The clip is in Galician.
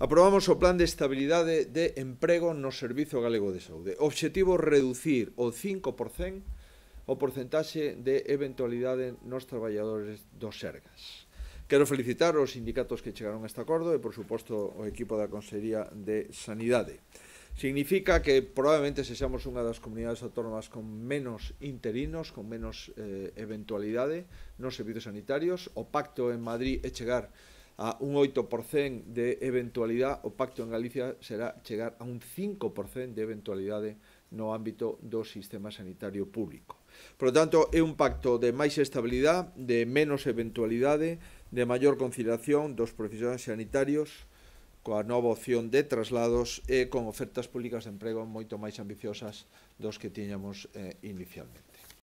Aprobamos o Plan de Estabilidade de Emprego no Servizo Galego de Saúde. O Obxectivo reducir o 5% o porcentaxe de eventualidade nos traballadores dos Sergas. Quero felicitar os sindicatos que chegaron a este acordo e, por suposto, o equipo da Consellería de Sanidade. Significa que probablemente sexamos unha das comunidades autónomas con menos interinos, con menos eh, eventualidade nos servizos sanitarios. O pacto en Madrid é chegar a a un 8% de eventualidade, o pacto en Galicia será chegar a un 5% de eventualidade no ámbito do sistema sanitario público. Por lo tanto, é un pacto de máis estabilidade, de menos eventualidade, de maior conciliación dos profesionais sanitarios, coa nova opción de traslados e con ofertas públicas de emprego moito máis ambiciosas dos que tiñamos eh, inicialmente.